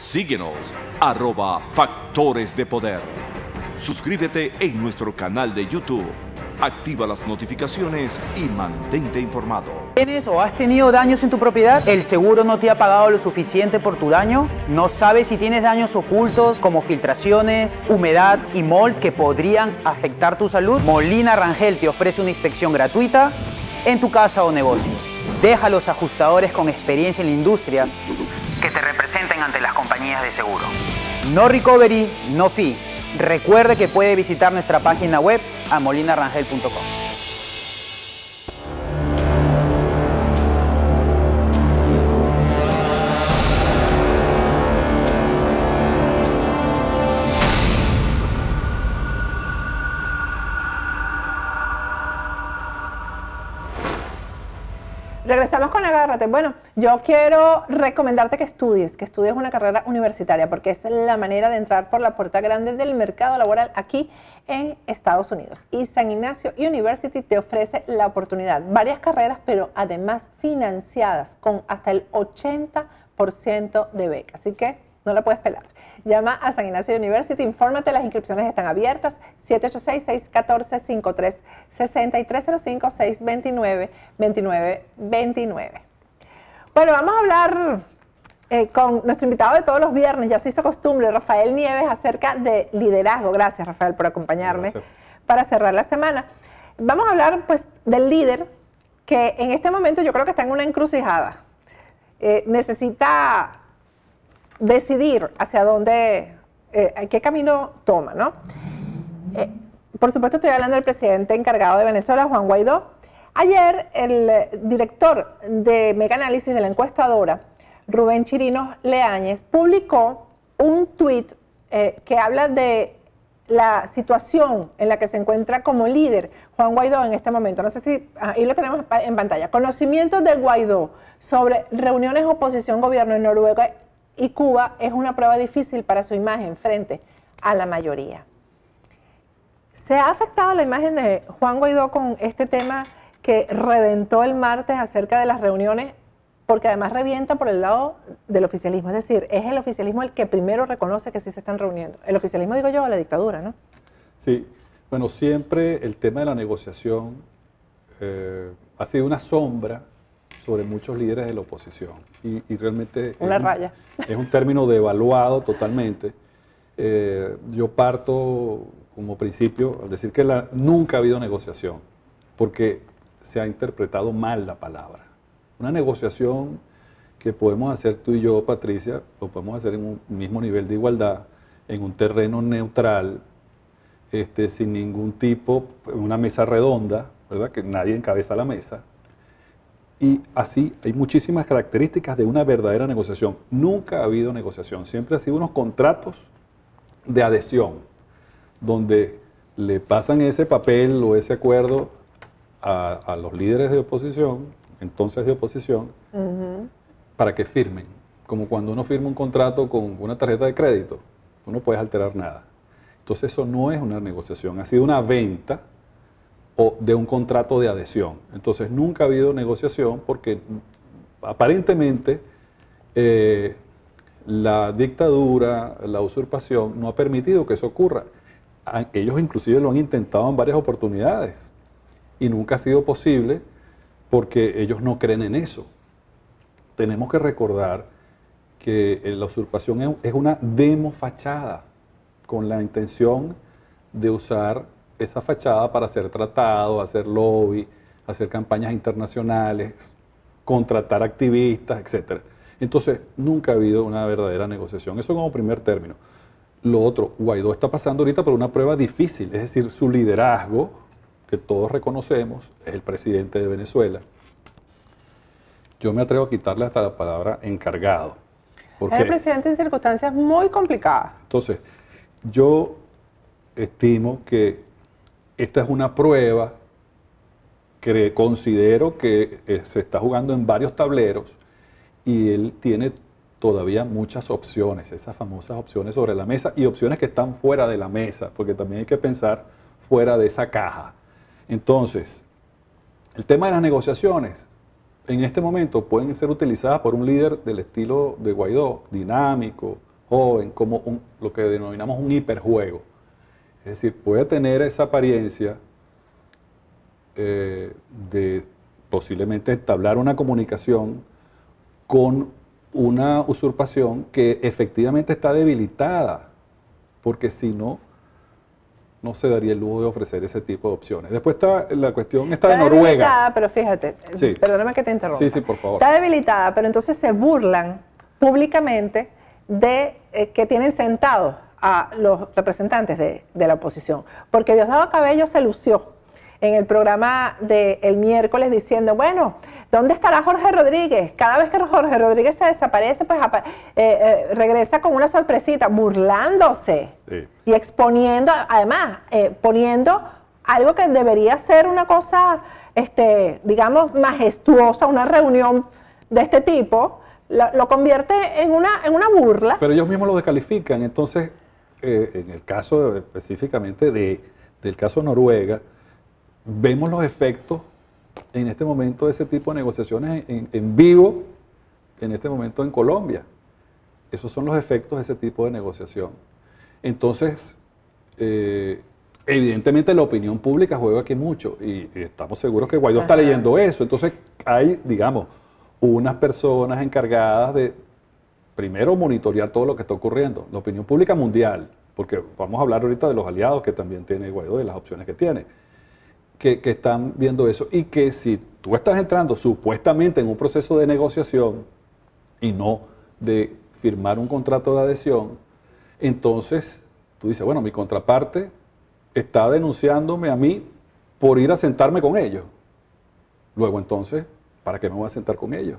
Síguenos arroba Factores de Poder. Suscríbete en nuestro canal de YouTube. Activa las notificaciones y mantente informado. ¿Tienes o has tenido daños en tu propiedad? ¿El seguro no te ha pagado lo suficiente por tu daño? ¿No sabes si tienes daños ocultos como filtraciones, humedad y mold que podrían afectar tu salud? Molina Rangel te ofrece una inspección gratuita en tu casa o negocio. Deja a los ajustadores con experiencia en la industria que te representan ante las compañías de seguro. No recovery, no fee. Recuerde que puede visitar nuestra página web a molinarangel.com. Regresamos con Agárrate. Bueno, yo quiero recomendarte que estudies, que estudies una carrera universitaria, porque es la manera de entrar por la puerta grande del mercado laboral aquí en Estados Unidos. Y San Ignacio University te ofrece la oportunidad, varias carreras, pero además financiadas con hasta el 80% de beca. Así que no la puedes pelar. Llama a San Ignacio University, infórmate, las inscripciones están abiertas, 786 614 y 305 629 2929 Bueno, vamos a hablar eh, con nuestro invitado de todos los viernes, ya se hizo costumbre, Rafael Nieves, acerca de liderazgo. Gracias, Rafael, por acompañarme para cerrar la semana. Vamos a hablar, pues, del líder que en este momento yo creo que está en una encrucijada. Eh, necesita decidir hacia dónde, eh, qué camino toma, ¿no? Eh, por supuesto, estoy hablando del presidente encargado de Venezuela, Juan Guaidó. Ayer, el eh, director de Mega Análisis de la encuestadora, Rubén Chirinos Leáñez, publicó un tuit que habla de la situación en la que se encuentra como líder Juan Guaidó en este momento. No sé si ah, ahí lo tenemos en pantalla. Conocimiento de Guaidó sobre reuniones oposición-gobierno en Noruega y Cuba es una prueba difícil para su imagen frente a la mayoría. ¿Se ha afectado la imagen de Juan Guaidó con este tema que reventó el martes acerca de las reuniones? Porque además revienta por el lado del oficialismo, es decir, es el oficialismo el que primero reconoce que sí se están reuniendo. El oficialismo, digo yo, la dictadura, ¿no? Sí, bueno, siempre el tema de la negociación eh, ha sido una sombra sobre muchos líderes de la oposición. Y, realmente... es raya. Un, es un término devaluado totalmente. Eh, yo parto como principio al decir que la, nunca ha habido negociación, porque se ha interpretado mal la palabra. Una negociación que podemos hacer tú y yo, Patricia, lo podemos hacer en un mismo nivel de igualdad, en un terreno neutral, este, sin ningún tipo, una mesa redonda, ¿verdad? Que nadie encabeza la mesa, y así hay muchísimas características de una verdadera negociación. Nunca ha habido negociación, siempre ha sido unos contratos de adhesión, donde le pasan ese papel o ese acuerdo a, los líderes de oposición, entonces de oposición, para que firmen. Como cuando uno firma un contrato con una tarjeta de crédito, uno no puedes alterar nada. Entonces eso no es una negociación, ha sido una venta de un contrato de adhesión. Entonces nunca ha habido negociación porque aparentemente eh, la dictadura, la usurpación, no ha permitido que eso ocurra. Ellos inclusive lo han intentado en varias oportunidades y nunca ha sido posible porque ellos no creen en eso. Tenemos que recordar que eh, la usurpación es una demo fachada con la intención de usar esa fachada para hacer tratado, hacer lobby, hacer campañas internacionales, contratar activistas, etc. Entonces, nunca ha habido una verdadera negociación. Eso como primer término. Lo otro, Guaidó está pasando ahorita por una prueba difícil, es decir, su liderazgo, que todos reconocemos, es el presidente de Venezuela. Yo me atrevo a quitarle hasta la palabra encargado. Porque el presidente en circunstancias muy complicadas. Entonces, yo estimo que esta es una prueba que considero que eh, se está jugando en varios tableros y él tiene todavía muchas opciones, esas famosas opciones sobre la mesa y opciones que están fuera de la mesa, porque también hay que pensar fuera de esa caja. Entonces, el tema de las negociaciones, en este momento pueden ser utilizadas por un líder del estilo de Guaidó, dinámico, joven, como lo que denominamos un hiperjuego. Es decir, puede tener esa apariencia eh, de posiblemente entablar una comunicación con una usurpación que efectivamente está debilitada, porque si no, no se daría el lujo de ofrecer ese tipo de opciones. Después está la cuestión está, de Noruega. debilitada, pero fíjate, perdóname que te interrumpa. Sí, sí, por favor. Está debilitada, pero entonces se burlan públicamente de eh, que tienen sentados a los representantes de, la oposición, porque Diosdado Cabello se lució en el programa del el miércoles diciendo, bueno, ¿dónde estará Jorge Rodríguez? Cada vez que Jorge Rodríguez se desaparece, pues eh, eh, regresa con una sorpresita, burlándose y exponiendo, además, eh, poniendo algo que debería ser una cosa, este, digamos, majestuosa, una reunión de este tipo, lo, lo, convierte en una, en una burla. Pero ellos mismos lo descalifican, entonces eh, en el caso específicamente de, del caso Noruega, vemos los efectos en este momento de ese tipo de negociaciones en, vivo, en este momento en Colombia. Esos son los efectos de ese tipo de negociación. Entonces, eh, evidentemente la opinión pública juega aquí mucho y, estamos seguros que Guaidó está leyendo eso. Entonces, hay, digamos, unas personas encargadas de primero monitorear todo lo que está ocurriendo, la opinión pública mundial, porque vamos a hablar ahorita de los aliados que también tiene Guaidó, de las opciones que tiene, que, que están viendo eso y que si tú estás entrando supuestamente en un proceso de negociación y no de firmar un contrato de adhesión, entonces tú dices, bueno, mi contraparte está denunciándome a mí por ir a sentarme con ellos. Luego entonces, ¿para qué me voy a sentar con ellos?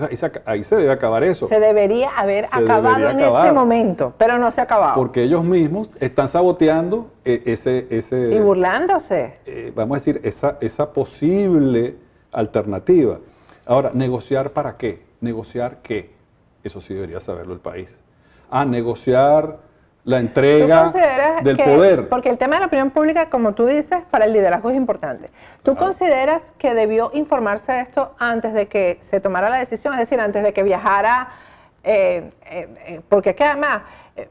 Entonces ahí se, debe acabar eso. Se debería haber acabado en ese momento, pero no se ha acabado. Porque ellos mismos están saboteando eh, ese... y burlándose. Eh, vamos a decir, esa, esa posible alternativa. Ahora, negociar para qué? Negociar qué? Eso sí debería saberlo el país. Ah, negociar la entrega del poder. Porque el tema de la opinión pública, como tú dices, para el liderazgo es importante. ¿Tú consideras que debió informarse de esto antes de que se tomara la decisión? Es decir, antes de que viajara, eh, eh, eh, porque es que además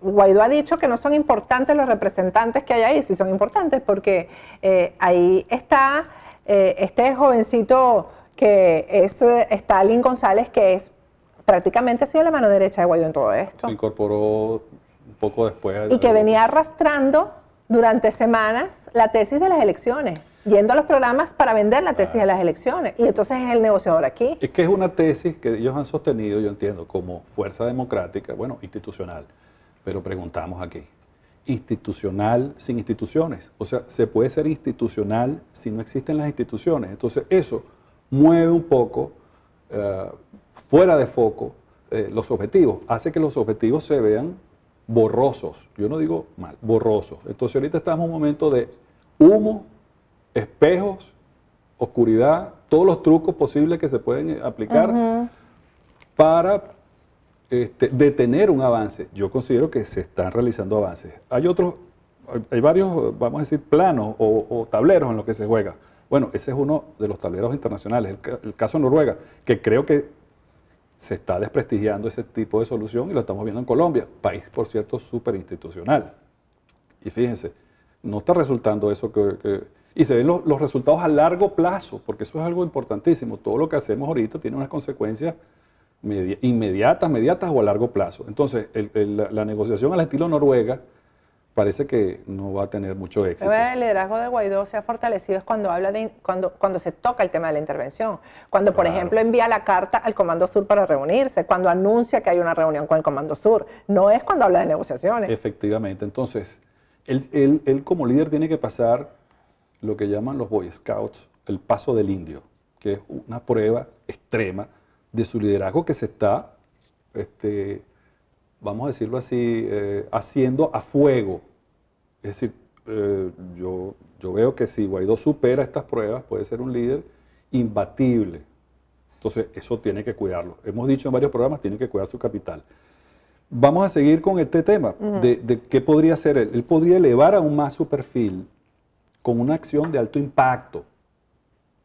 Guaidó ha dicho que no son importantes los representantes que hay ahí, si son importantes, porque ahí está este jovencito que es Stalin González, que es prácticamente ha sido la mano derecha de Guaidó en todo esto. Se incorporó poco después. Y que venía arrastrando durante semanas la tesis de las elecciones, yendo a los programas para vender la tesis de las elecciones. Y entonces es el negociador aquí. Es que es una tesis que ellos han sostenido, yo entiendo, como fuerza democrática, bueno, institucional. Pero preguntamos aquí, institucional sin instituciones. O sea, se puede ser institucional si no existen las instituciones. Entonces eso mueve un poco eh, fuera de foco eh, los objetivos, hace que los objetivos se vean borrosos. Yo no digo mal, borrosos. Entonces ahorita estamos en un momento de humo, espejos, oscuridad, todos los trucos posibles que se pueden eh, aplicar para este, detener un avance. Yo considero que se están realizando avances. Hay otros, hay varios, vamos a decir, planos o, tableros en los que se juega. Bueno, ese es uno de los tableros internacionales, el caso Noruega, que creo que se está desprestigiando ese tipo de solución y lo estamos viendo en Colombia, país, por cierto, súper institucional. Y fíjense, no está resultando eso que... y se ven los, resultados a largo plazo, porque eso es algo importantísimo. Todo lo que hacemos ahorita tiene unas consecuencias inmediatas, mediatas o a largo plazo. Entonces, la negociación al estilo Noruega parece que no va a tener mucho éxito. El liderazgo de Guaidó se ha fortalecido es cuando habla de cuando cuando se toca el tema de la intervención, cuando por ejemplo envía la carta al Comando Sur para reunirse, cuando anuncia que hay una reunión con el Comando Sur, no es cuando habla de negociaciones. Efectivamente, entonces él, como líder tiene que pasar lo que llaman los Boy Scouts, el paso del indio, que es una prueba extrema de su liderazgo que se está este, vamos a decirlo así, eh, haciendo a fuego. Es decir, eh, yo, yo veo que si Guaidó supera estas pruebas, puede ser un líder imbatible. Entonces, eso tiene que cuidarlo. Hemos dicho en varios programas, tiene que cuidar su capital. Vamos a seguir con este tema de, de, qué podría hacer él. Él podría elevar aún más su perfil con una acción de alto impacto,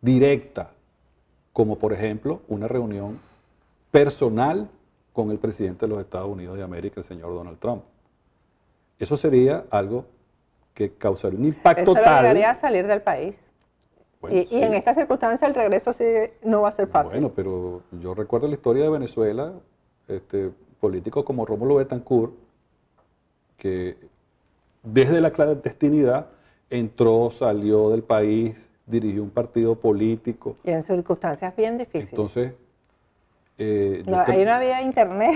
directa, como por ejemplo una reunión personal con el presidente de los Estados Unidos de América, el señor Donald Trump. Eso sería algo que causaría un impacto Eso tal. Eso a salir del país. y, en esta circunstancia el regreso sí no va a ser fácil. Bueno, pero yo recuerdo la historia de Venezuela, este, políticos como Rómulo Betancourt, que desde la clandestinidad entró, salió del país, dirigió un partido político. Y en circunstancias bien difíciles. Entonces, eh, no, ahí no había internet.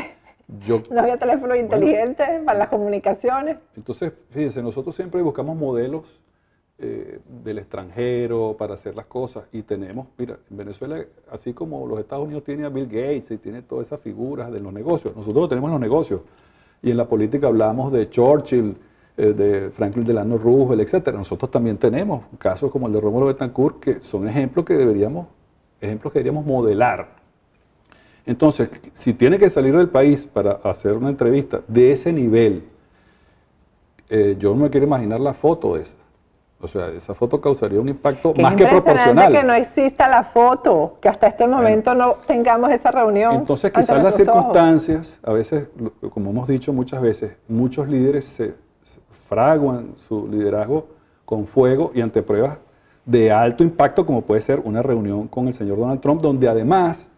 no había teléfono inteligente para las comunicaciones. Entonces, fíjense, nosotros siempre buscamos modelos eh, del extranjero para hacer las cosas y tenemos, mira, en Venezuela, así como los Estados Unidos tiene a Bill Gates y tiene todas esas figuras de los negocios, nosotros lo tenemos en los negocios. Y en la política hablamos de Churchill, eh, de Franklin Delano Roosevelt, etcétera. Nosotros también tenemos casos como el de Rómulo Betancourt que son ejemplos que deberíamos, ejemplos que deberíamos modelar entonces, si tiene que salir del país para hacer una entrevista de ese nivel, eh, yo no me quiero imaginar la foto de esa. O sea, esa foto causaría un impacto más que proporcional. que no exista la foto, que hasta este momento no tengamos esa reunión. Entonces, quizás las circunstancias, a veces, como hemos dicho muchas veces, muchos líderes fraguan su liderazgo con fuego y ante pruebas de alto impacto, como puede ser una reunión con el señor Donald Trump, donde además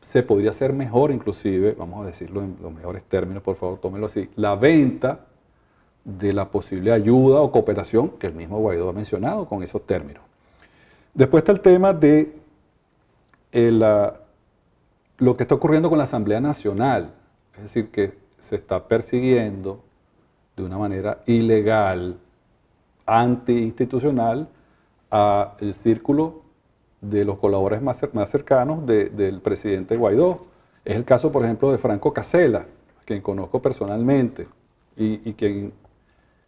se podría hacer mejor inclusive, vamos a decirlo en los mejores términos, por favor, tómelo así, la venta de la posible ayuda o cooperación que el mismo Guaidó ha mencionado con esos términos. Después está el tema de eh, lo que está ocurriendo con la Asamblea Nacional, es decir, que se está persiguiendo de una manera ilegal, antiinstitucional, al círculo de los colaboradores más, cercanos del presidente Guaidó. Es el caso, por ejemplo, de Franco Casella, quien conozco personalmente y, y quien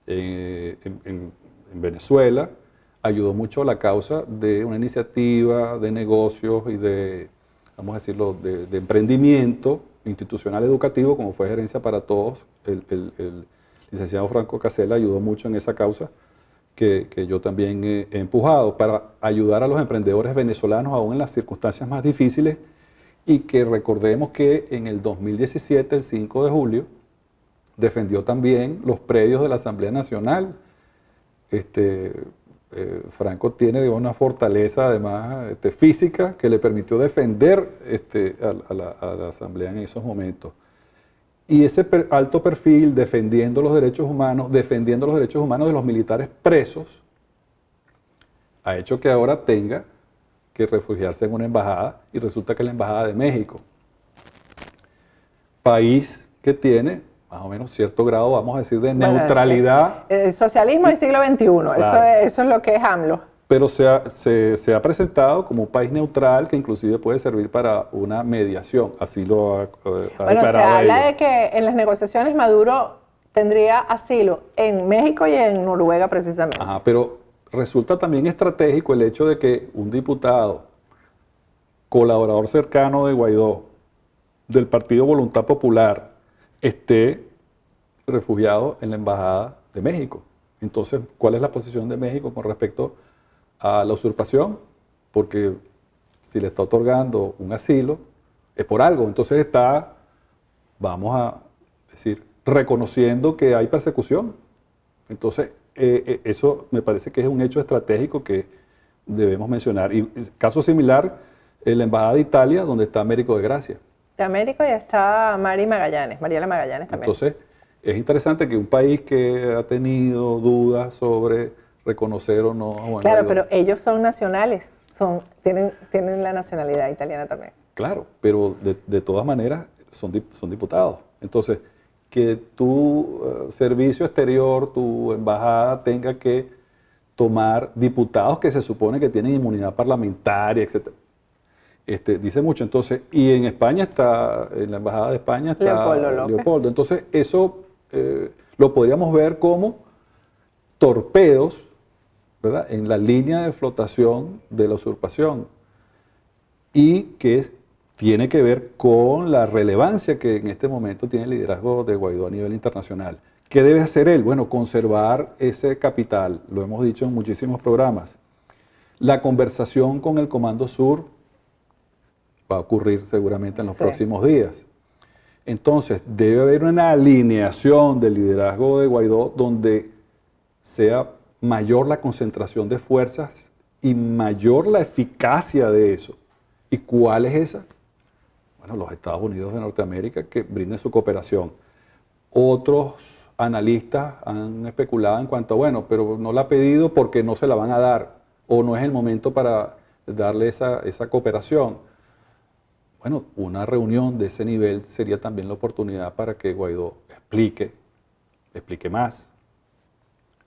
eh, en, Venezuela ayudó mucho a la causa de una iniciativa de negocios y de, vamos a decirlo, de, emprendimiento institucional educativo, como fue Gerencia para Todos. El, el licenciado Franco Casella ayudó mucho en esa causa que, yo también he, empujado para ayudar a los emprendedores venezolanos aún en las circunstancias más difíciles y que recordemos que en el 2017, el 5 de julio, defendió también los predios de la Asamblea Nacional. Este, eh, Franco tiene una fortaleza además este, física que le permitió defender este, la, a, la, Asamblea en esos momentos y ese alto perfil defendiendo los derechos humanos, defendiendo los derechos humanos de los militares presos, ha hecho que ahora tenga que refugiarse en una embajada y resulta que es la Embajada de México, país que tiene más o menos cierto grado, vamos a decir, de neutralidad. el socialismo del siglo XXI, eso, es, eso es lo que es AMLO pero se ha, presentado como un país neutral que inclusive puede servir para una mediación. Así eh, Bueno, se habla de que en las negociaciones Maduro tendría asilo en México y en Noruega precisamente. pero resulta también estratégico el hecho de que un diputado, colaborador cercano de Guaidó, del Partido Voluntad Popular, esté refugiado en la Embajada de México. Entonces, ¿cuál es la posición de México con respecto a a la usurpación, porque si le está otorgando un asilo, es por algo. Entonces está, vamos a decir, reconociendo que hay persecución. Entonces, eh, eh, eso me parece que es un hecho estratégico que debemos mencionar. Y caso similar, en la Embajada de Italia, donde está Américo de Gracia. De Américo ya está Mari Magallanes, Mariela Magallanes también. Entonces, es interesante que un país que ha tenido dudas sobre reconocer o no a Juan Claro, pero ellos son nacionales, son, tienen, tienen la nacionalidad italiana también. Claro, pero de, de todas maneras son, son diputados. Entonces, que tu eh, servicio exterior, tu embajada tenga que tomar diputados que se supone que tienen inmunidad parlamentaria, etc. Este, dice mucho. Entonces, y en España está, en la embajada de España está Leopoldo. Entonces, eso eh, lo podríamos ver como torpedos en la línea de flotación de la usurpación y que tiene que ver con la relevancia que en este momento tiene el liderazgo de Guaidó a nivel internacional. ¿Qué debe hacer él? Bueno, conservar ese capital, lo hemos dicho en muchísimos programas. La conversación con el Comando Sur va a ocurrir seguramente en los próximos días. Entonces, debe haber una alineación del liderazgo de Guaidó donde sea mayor la concentración de fuerzas y mayor la eficacia de eso. ¿Y cuál es esa? Bueno, los Estados Unidos de Norteamérica que brinden su cooperación. Otros analistas han especulado en cuanto, bueno, pero no la ha pedido porque no se la van a dar o no es el momento para darle esa, esa cooperación. Bueno, una reunión de ese nivel sería también la oportunidad para que Guaidó explique, explique más,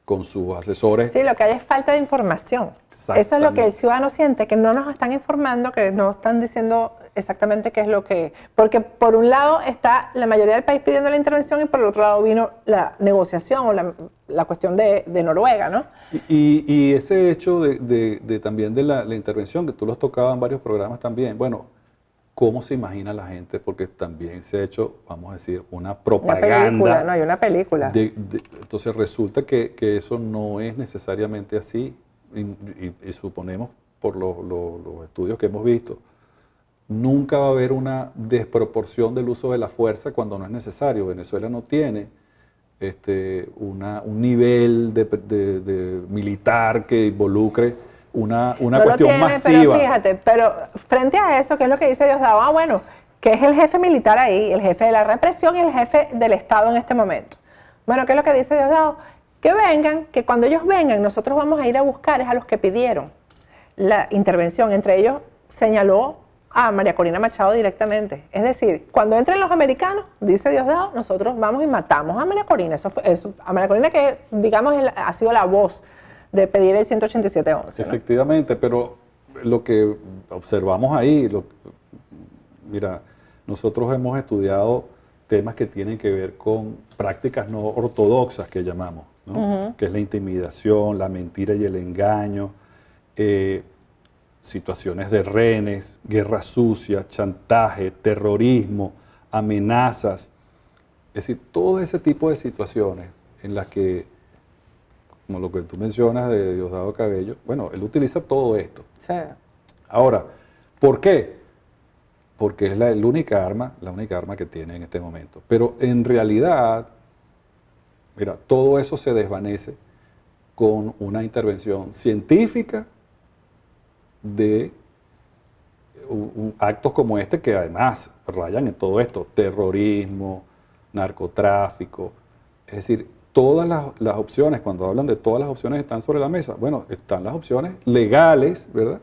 con sus asesores. Sí, lo que hay es falta de información. Eso es lo que el ciudadano siente, que no nos están informando, que no están diciendo exactamente qué es lo que... Porque por un lado está la mayoría del país pidiendo la intervención y por el otro lado vino la negociación o la, cuestión de, Noruega, ¿no? Y, y, ese hecho de, de, también de la, intervención, que tú lo has tocado en varios programas también, bueno, cómo se imagina la gente, porque también se ha hecho, vamos a decir, una propaganda. Una película, no, hay una película. entonces resulta que, eso no es necesariamente así, y, suponemos por los estudios que hemos visto, nunca va a haber una desproporción del uso de la fuerza cuando no es necesario. Venezuela no tiene este, un nivel militar que involucre una, una cuestión masiva. Pero fíjate, pero frente a eso, ¿qué es lo que dice Diosdado? Ah, bueno, qué es el jefe militar ahí, el jefe de la represión y el jefe del Estado en este momento. Bueno, ¿qué es lo que dice Diosdado? Que vengan, que cuando ellos vengan, nosotros vamos a ir a buscar a los que pidieron la intervención. Entre ellos señaló a María Corina Machado directamente. Es decir, cuando entren los americanos, dice Diosdado, nosotros vamos y matamos a María Corina. Eso, fue, a María Corina que, digamos, ha sido la voz de pedir el 187.11. Efectivamente, pero lo que observamos ahí, mira, nosotros hemos estudiado temas que tienen que ver con prácticas no ortodoxas que llamamos, que es la intimidación, la mentira y el engaño, eh, situaciones de renes, guerra sucia, chantaje, terrorismo, amenazas. Es decir, todo ese tipo de situaciones en las que como lo que tú mencionas de Diosdado Cabello, bueno, él utiliza todo esto. Ahora, ¿por qué? Porque es la, única arma, la única arma que tiene en este momento. Pero en realidad, mira, todo eso se desvanece con una intervención científica de actos como este que además rayan en todo esto, terrorismo, narcotráfico. Es decir, todas las, opciones, cuando hablan de todas las opciones están sobre la mesa, bueno, están las opciones legales, ¿verdad?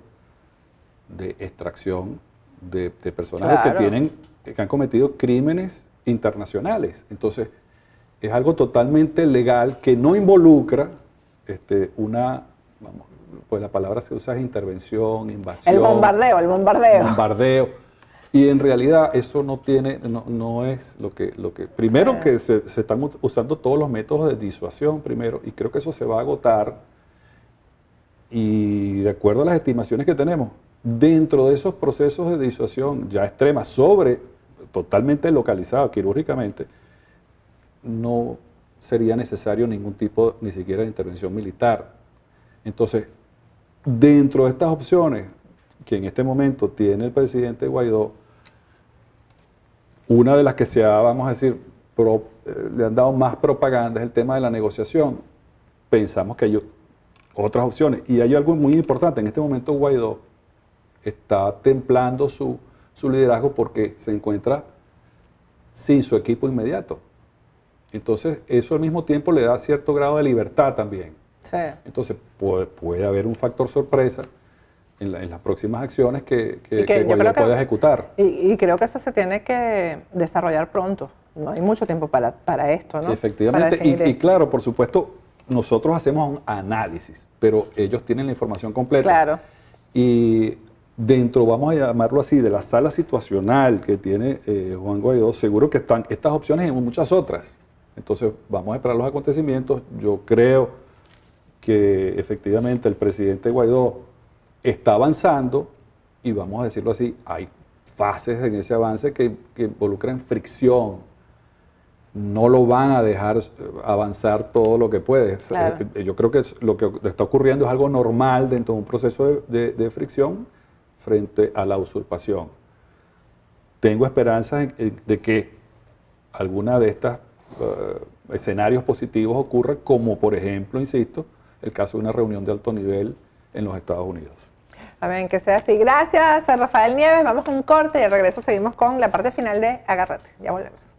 De extracción de, personas que, tienen, que han cometido crímenes internacionales. Entonces, es algo totalmente legal que no involucra este, una, pues la palabra se usa es intervención, invasión. El bombardeo, el bombardeo. Bombardeo. Y en realidad eso no tiene, no, no es lo que, lo que primero que se, están usando todos los métodos de disuasión primero, y creo que eso se va a agotar, y de acuerdo a las estimaciones que tenemos, dentro de esos procesos de disuasión ya extrema, sobre, totalmente localizado quirúrgicamente, no sería necesario ningún tipo, ni siquiera de intervención militar. Entonces, dentro de estas opciones, que en este momento tiene el presidente Guaidó, una de las que se ha, vamos a decir, eh, le han dado más propaganda es el tema de la negociación. Pensamos que hay otras opciones. Y hay algo muy importante. En este momento Guaidó está templando su, liderazgo porque se encuentra sin su equipo inmediato. Entonces, eso al mismo tiempo le da cierto grado de libertad también. Entonces, puede haber un factor sorpresa en, las próximas acciones que, que, que, ejecutar. Y, creo que eso se tiene que desarrollar pronto. No hay mucho tiempo para, esto, ¿no? Efectivamente. Y, claro, por supuesto, nosotros hacemos un análisis, pero ellos tienen la información completa. Claro. Y dentro, vamos a llamarlo así, de la sala situacional que tiene eh, Juan Guaidó, seguro que están estas opciones y muchas otras. Entonces, vamos a esperar los acontecimientos. Yo creo que efectivamente el presidente Guaidó está avanzando y vamos a decirlo así, hay fases en ese avance que, involucran fricción. No lo van a dejar eh, avanzar todo lo que puede. Eh, eh, yo creo que lo que está ocurriendo es algo normal dentro de un proceso de, fricción frente a la usurpación. Tengo esperanzas de que alguna de estas escenarios positivos ocurra, como por ejemplo, insisto, el caso de una reunión de alto nivel en los Estados Unidos ver, que sea así. Gracias a Rafael Nieves. Vamos con un corte y al regreso seguimos con la parte final de Agarrate. Ya volvemos.